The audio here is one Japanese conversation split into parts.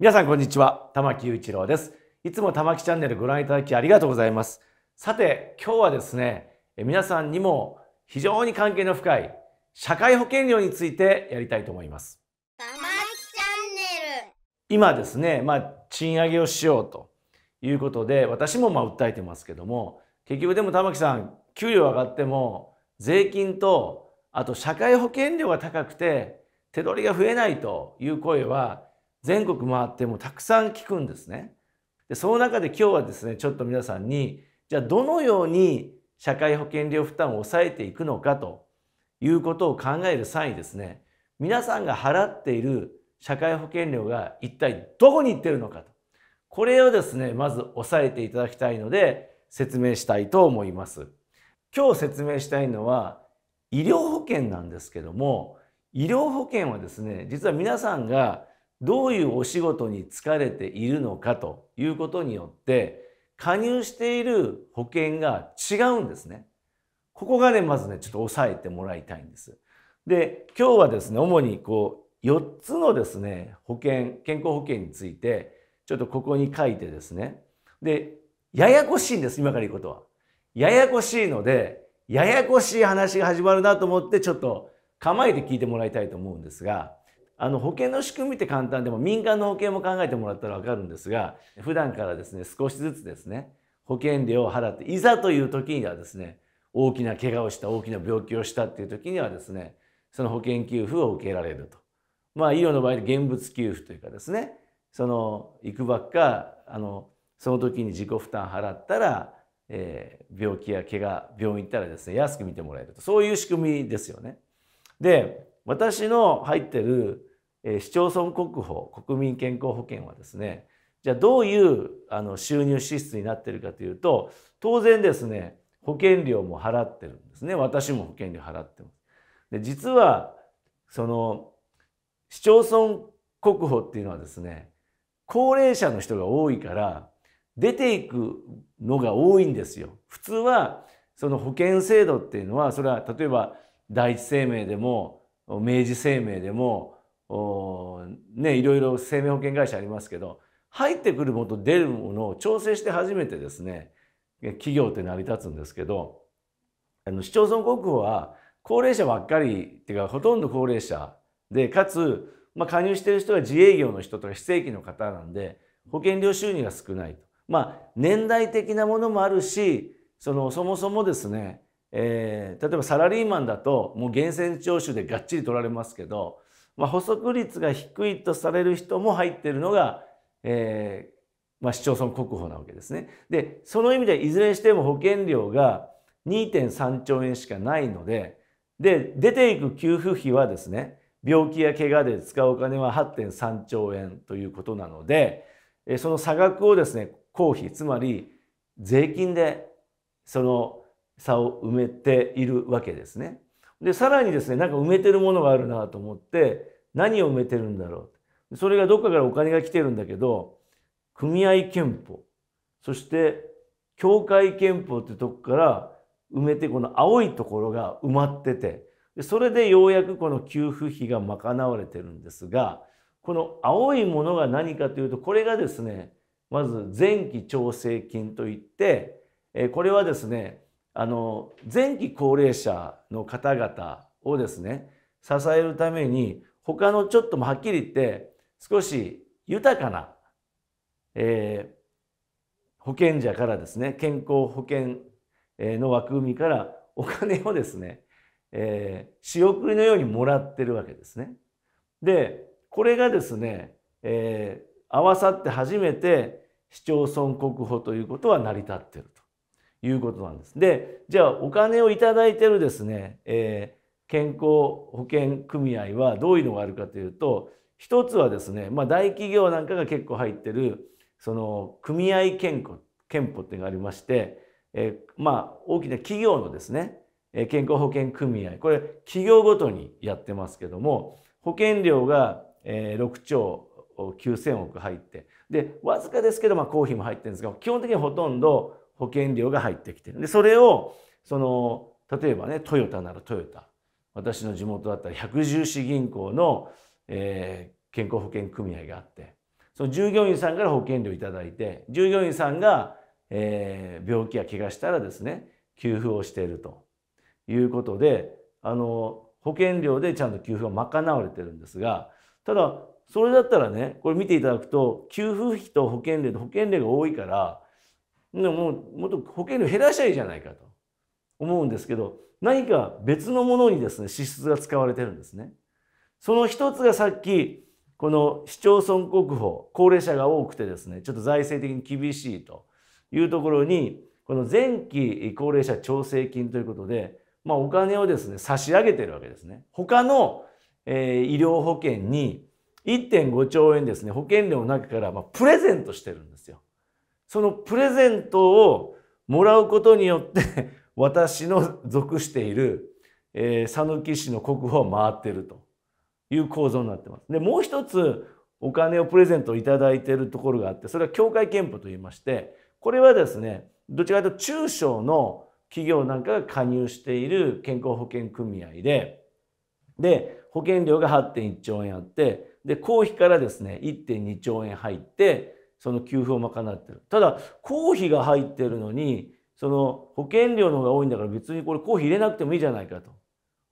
皆さんこんにちは玉木雄一郎ですいつも玉木チャンネルご覧いただきありがとうございますさて今日はですね皆さんにも非常に関係の深い社会保険料についてやりたいと思います玉木チャンネル今ですねまあ賃上げをしようということで私もまあ訴えてますけども結局でも玉木さん給料上がっても税金とあと社会保険料が高くて手取りが増えないという声は全国回ってもたくさん聞くんですね。でその中で今日はですねちょっと皆さんにじゃあどのように社会保険料負担を抑えていくのかということを考える際にですね皆さんが払っている社会保険料が一体どこに行ってるのかとこれをですねまず押さえていただきたいので説明したいと思います。今日説明したいのは医療保険なんですけども医療保険はですね実は皆さんがどういうお仕事に疲れているのかということによって加入している保険が違うんですね。ここがねまずねちょっと押さえてもらいたいんです。で今日はですね主にこう4つのですね保険健康保険についてちょっとここに書いてですねでややこしいんです今から言うことは。ややこしいのでややこしい話が始まるなと思ってちょっと構えて聞いてもらいたいと思うんですがあの保険の仕組みって簡単でも民間の保険も考えてもらったら分かるんですが普段からですね少しずつですね保険料を払っていざという時にはですね大きな怪我をした大きな病気をしたっていう時にはですねその保険給付を受けられるとまあ医療の場合現物給付というかですねその行くばっかあのその時に自己負担払ったら、えー、病気や怪我病院行ったらですね安く見てもらえるとそういう仕組みですよね。で私の入ってるえ市町村国保国民健康保険はですねじゃあどういうあの収入支出になってるかというと当然ですね保険料も払ってるんですね私も保険料払ってます。で実はその市町村国保っていうのはですね高齢者の人が多いから出ていくのが多いんですよ。普通はその保険制度っていうのはそれは例えば第一生命でも明治生命でもね、いろいろ生命保険会社ありますけど入ってくるものと出るものを調整して初めてですね企業って成り立つんですけどあの市町村国保は高齢者ばっかりっていうかほとんど高齢者でかつ、まあ、加入してる人は自営業の人とか非正規の方なんで保険料収入が少ないと。まあ、年代的なものもあるしそのそもそもですね、えー、例えばサラリーマンだともう源泉徴収でがっちり取られますけどまあ、補足率が低いとされる人も入っているのが、えー、まあ、市町村国保なわけですね。でその意味でいずれにしても保険料が2.3兆円しかないのでで出ていく給付費はですね病気や怪我で使うお金は8.3兆円ということなのでその差額をですね公費つまり税金でその差を埋めているわけですね。でさらにですねなんか埋めてるものがあるなと思って何を埋めてるんだろうそれがどっかからお金が来てるんだけど組合憲法そして教会憲法ってとこから埋めてこの青いところが埋まっててそれでようやくこの給付費が賄われてるんですがこの青いものが何かというとこれがですねまず前期調整金といってこれはですねあの前期高齢者の方々をですね支えるために他のちょっともはっきり言って少し豊かな、えー、保険者からですね健康保険の枠組みからお金をですね、えー、仕送りのようにもらってるわけですね。でこれがですね、えー、合わさって初めて市町村国保ということは成り立ってると。いうことなんです。で、じゃあお金をいただいてるですね、えー、健康保険組合はどういうのがあるかというと、一つはですね、まあ、大企業なんかが結構入ってる、その組合健康、憲法っていうのがありまして、えー、まあ大きな企業のですね、健康保険組合、これ企業ごとにやってますけども、保険料が6兆9000億入って、で、わずかですけど、まあ公費も入ってるんですが、基本的にほとんど保険料が入ってきてる。で、それを、その、例えばね、トヨタならトヨタ。私の地元だったら百十四銀行の、えー、健康保険組合があって、その従業員さんから保険料頂いて、従業員さんが、えー、病気や怪我したらですね、給付をしているということで、あの、保険料でちゃんと給付が賄われてるんですが、ただ、それだったらね、これ見ていただくと、給付費と保険料で保険料が多いから、もうもっと保険料減らしゃいいじゃないかと思うんですけど何か別のものにですね支出が使われてるんですね。その一つがさっきこの市町村国保高齢者が多くてですねちょっと財政的に厳しいというところにこの前期高齢者調整金ということで、まあ、お金をですね差し上げてるわけですね。他の、えー、医療保険に1.5兆円ですね保険料の中から、まあ、プレゼントしてるんですよ。そのプレゼントをもらうことによって 私の属している、えー、野岐市の国宝を回ってるという構造になってます。でもう一つお金をプレゼントいただいているところがあってそれは協会憲法と言いましてこれはですねどちらかというと中小の企業なんかが加入している健康保険組合でで保険料が8.1兆円あってで公費からですね1.2兆円入ってその給付を賄ってる。ただ、公費が入ってるのに、その保険料の方が多いんだから別にこれ公費入れなくてもいいじゃないかと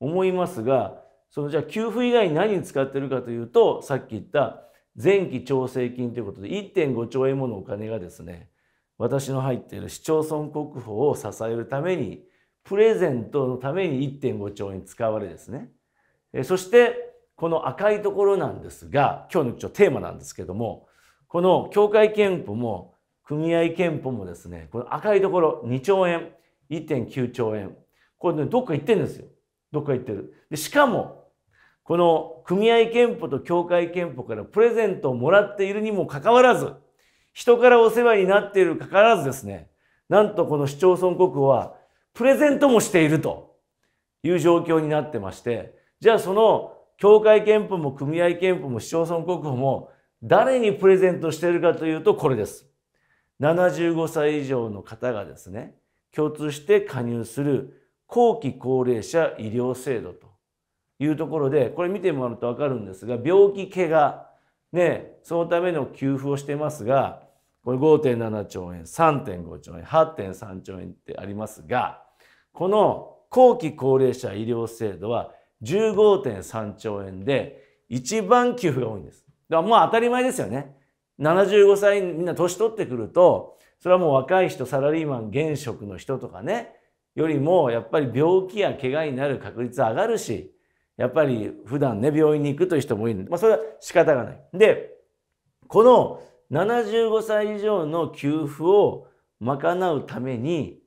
思いますが、そのじゃあ給付以外に何に使ってるかというと、さっき言った前期調整金ということで1.5兆円ものお金がですね、私の入っている市町村国保を支えるために、プレゼントのために1.5兆円使われですね。そして、この赤いところなんですが、今日の一応テーマなんですけども、この協会憲法も組合憲法もですね、この赤いところ2兆円、1.9兆円。これね、どっか行ってんですよ。どっか行ってる。でしかも、この組合憲法と協会憲法からプレゼントをもらっているにもかかわらず、人からお世話になっているかかわらずですね、なんとこの市町村国庫はプレゼントもしているという状況になってまして、じゃあその協会憲法も組合憲法も市町村国保も誰にプレゼントしているかというとこれです。75歳以上の方がですね、共通して加入する後期高齢者医療制度というところで、これ見てもらうとわかるんですが、病気、怪我、ね、そのための給付をしてますが、これ5.7兆円、3.5兆円、8.3兆円ってありますが、この後期高齢者医療制度は15.3兆円で一番給付が多いんです。だからもう当たり前ですよね。75歳みんな年取ってくると、それはもう若い人、サラリーマン、現職の人とかね、よりもやっぱり病気や怪我になる確率上がるし、やっぱり普段ね、病院に行くという人もいる。まあそれは仕方がない。で、この75歳以上の給付を賄うために、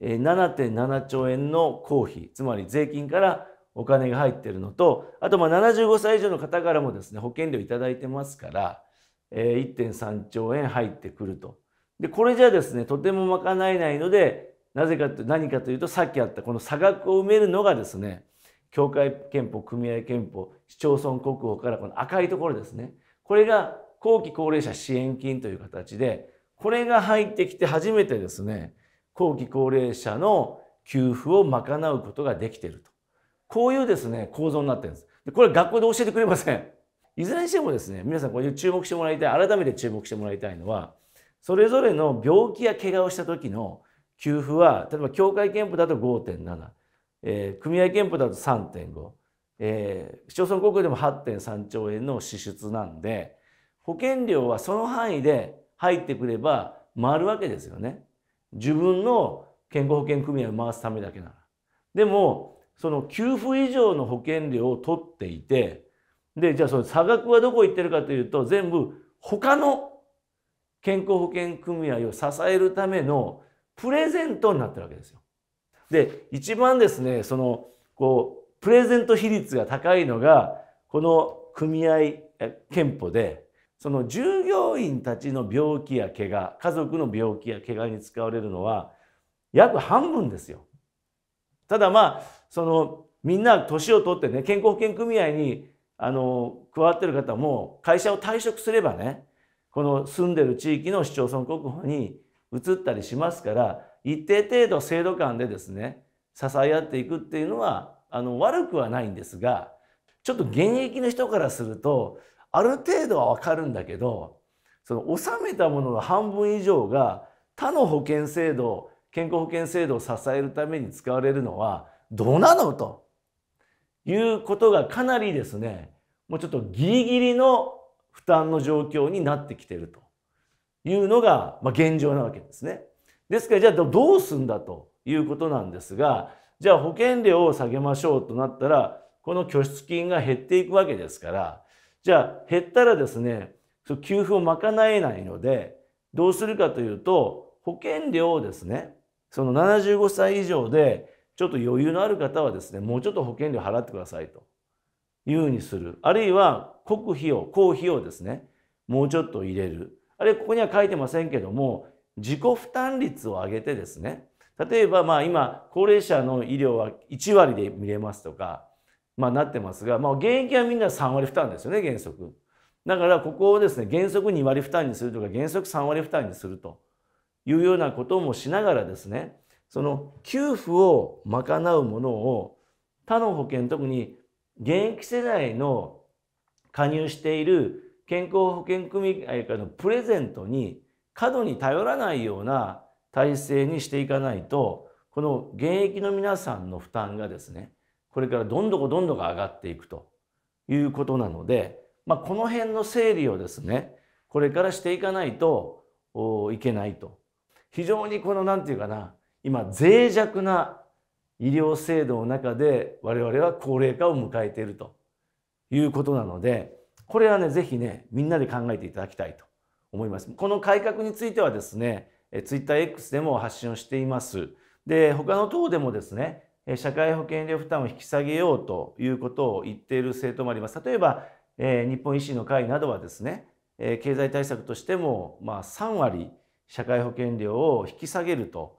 7.7兆円の公費、つまり税金からお金が入ってるのとあとまあ75歳以上の方からもですね保険料いただいてますから、えー、1.3兆円入ってくると。でこれじゃですねとても賄えないのでなぜかと何かというとさっきあったこの差額を埋めるのがですね協会憲法組合憲法市町村国保からこの赤いところですねこれが後期高齢者支援金という形でこれが入ってきて初めてですね後期高齢者の給付を賄うことができていると。こういうですね、構造になってるんです。でこれ学校で教えてくれません。いずれにしてもですね、皆さんこういう注目してもらいたい、改めて注目してもらいたいのは、それぞれの病気や怪我をした時の給付は、例えば協会憲法だと5.7、えー、組合憲法だと3.5、えー、市町村国でも8.3兆円の支出なんで、保険料はその範囲で入ってくれば回るわけですよね。自分の健康保険組合を回すためだけなら。でも、その給付以上の保険料を取っていてでじゃあその差額はどこ行ってるかというと全部他の健康保険組合を支えるためのプレゼントになってるわけですよ。で一番ですねそのこうプレゼント比率が高いのがこの組合憲法でその従業員たちの病気や怪我家族の病気や怪我に使われるのは約半分ですよ。ただまあそのみんな年を取ってね健康保険組合にあの加わってる方も会社を退職すればねこの住んでる地域の市町村国保に移ったりしますから一定程度制度間でですね支え合っていくっていうのはあの悪くはないんですがちょっと現役の人からするとある程度は分かるんだけどその納めたものの半分以上が他の保険制度健康保険制度を支えるために使われるのはどうなのということがかなりですね、もうちょっとギリギリの負担の状況になってきてるというのが、ま現状なわけですね。ですからじゃあどうすんだということなんですが、じゃあ保険料を下げましょうとなったら、この拠出金が減っていくわけですから、じゃあ減ったらですね、給付を賄えないので、どうするかというと、保険料をですね、その75歳以上でちょっと余裕のある方はですね、もうちょっと保険料払ってくださいというふうにする。あるいは国費を、公費をですね、もうちょっと入れる。あるいはここには書いてませんけども、自己負担率を上げてですね、例えばまあ今、高齢者の医療は1割で見れますとか、まあなってますが、まあ現役はみんな3割負担ですよね、原則。だからここをですね、原則2割負担にするとか、原則3割負担にするというようなこともしながらですね、その給付を賄うものを他の保険特に現役世代の加入している健康保険組合からのプレゼントに過度に頼らないような体制にしていかないとこの現役の皆さんの負担がですねこれからどんどこどんどが上がっていくということなので、まあ、この辺の整理をですねこれからしていかないといけないと非常にこの何て言うかな今脆弱な医療制度の中で我々は高齢化を迎えているということなのでこれはね是非ねみんなで考えていただきたいと思います。この改革についてはですね TwitterX でも発信をしています。で他の党でもですね社会保険料負担を引き下げようということを言っている政党もあります。例えば日本維新の会などはですね経済対策としても、まあ、3割社会保険料を引き下げると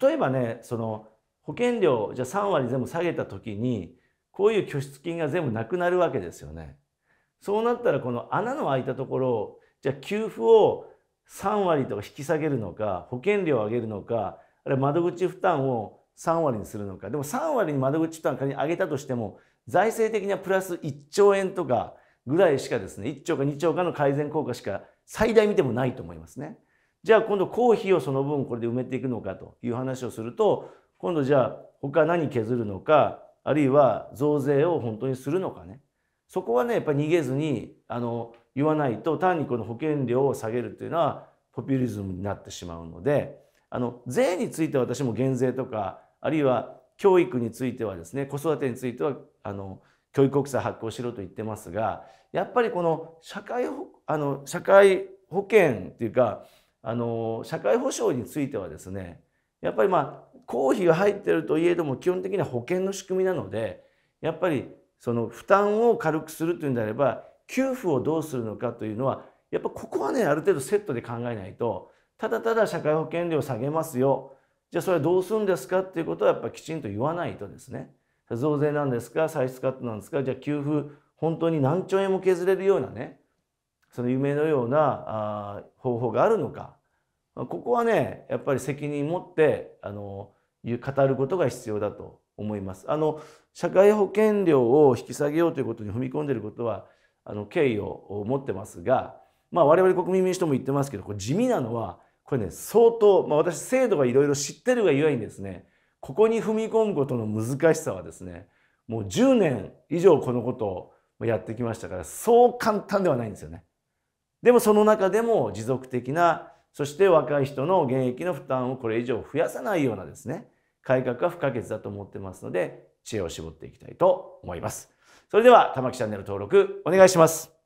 例えばねその保険料じゃあ3割全部下げた時にこういう拠出金が全部なくなるわけですよね。そうなったらこの穴の開いたところじゃあ給付を3割とか引き下げるのか保険料を上げるのかあるいは窓口負担を3割にするのかでも3割に窓口負担仮に上げたとしても財政的にはプラス1兆円とかぐらいしかですね1兆か2兆かの改善効果しか最大見てもないと思いますね。じゃあ今度公費をその分これで埋めていくのかという話をすると今度じゃあ他何削るのかあるいは増税を本当にするのかねそこはねやっぱり逃げずにあの言わないと単にこの保険料を下げるというのはポピュリズムになってしまうのであの税については私も減税とかあるいは教育についてはですね子育てについてはあの教育国債発行しろと言ってますがやっぱりこの社会あの社会保険というかあの社会保障についてはですねやっぱりまあ公費が入ってるといえども基本的には保険の仕組みなのでやっぱりその負担を軽くするというんであれば給付をどうするのかというのはやっぱここはねある程度セットで考えないとただただ社会保険料下げますよじゃあそれはどうするんですかっていうことはやっぱきちんと言わないとですね増税なんですか歳出カットなんですかじゃあ給付本当に何兆円も削れるようなねその夢のような方法があるのかここはねやっぱり責任持ってあの語ることが必要だと思います。あの社会保険料を引き下げようということに踏み込んでいることはあの敬意を持ってますが、まあ、我々国民民主党も言ってますけどこれ地味なのはこれね相当、まあ、私制度がいろいろ知ってるがゆえにですねここに踏み込むことの難しさはですねもう10年以上このことをやってきましたからそう簡単ではないんですよね。でもその中でも持続的な、そして若い人の現役の負担をこれ以上増やさないようなですね、改革は不可欠だと思ってますので、知恵を絞っていきたいと思います。それでは、玉木チャンネル登録お願いします。